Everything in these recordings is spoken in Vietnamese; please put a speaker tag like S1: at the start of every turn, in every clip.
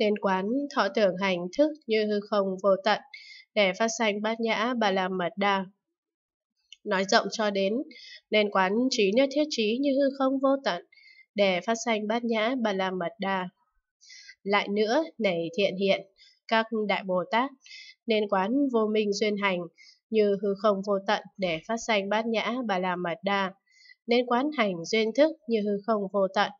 S1: nên quán thọ tưởng hành thức như hư không vô tận, để phát sanh bát nhã bà la mật đa. Nói rộng cho đến, nên quán trí nhất thiết trí như hư không vô tận, để phát sanh bát nhã bà la mật đa. Lại nữa, nảy thiện hiện, các đại Bồ Tát, nên quán vô minh duyên hành, như hư không vô tận để phát sanh bát nhã bà la mật đa nên quán hành duyên thức như hư không vô tận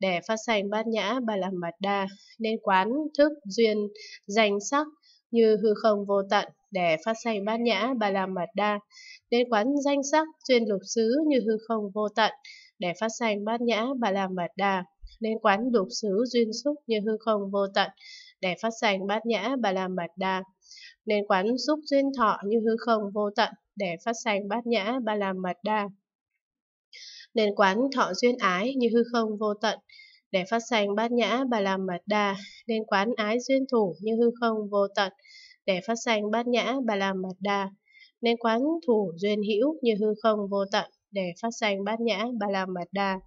S1: để phát sanh bát nhã ba la mật đa nên quán thức duyên danh sắc như hư không vô tận để phát sanh bát nhã ba la mật đa nên quán danh sắc duyên lục xứ như hư không vô tận để phát sanh bát nhã ba la mật đa nên quán lục xứ duyên xúc như hư không vô tận để phát sanh bát nhã ba la mật đa nên quán xúc duyên thọ như hư không vô tận để phát sanh bát nhã ba la mật đa nên quán thọ duyên ái như hư không vô tận. Để phát sanh bát nhã ba la mật đa, nên quán ái duyên thủ như hư không vô tận. Để phát sanh bát nhã ba la mật đa, nên quán thủ duyên hữu như hư không vô tận để phát sanh bát nhã ba la mật đa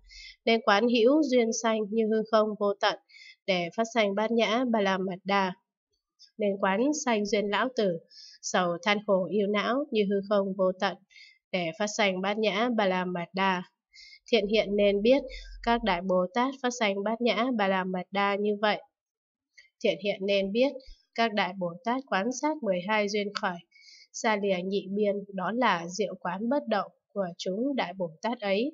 S1: nên quán hữu duyên sanh như hư không vô tận để phát sanh bát nhã ba la mật đa nên quán sanh duyên lão tử sầu than khổ yêu não như hư không vô tận để phát sanh bát nhã ba la mật đa Thiện hiện nên biết các đại Bồ Tát phát sanh bát nhã bà la mật đa như vậy. Thiện hiện nên biết các đại Bồ Tát quán sát 12 duyên khởi, xa lìa nhị biên đó là diệu quán bất động của chúng đại Bồ Tát ấy.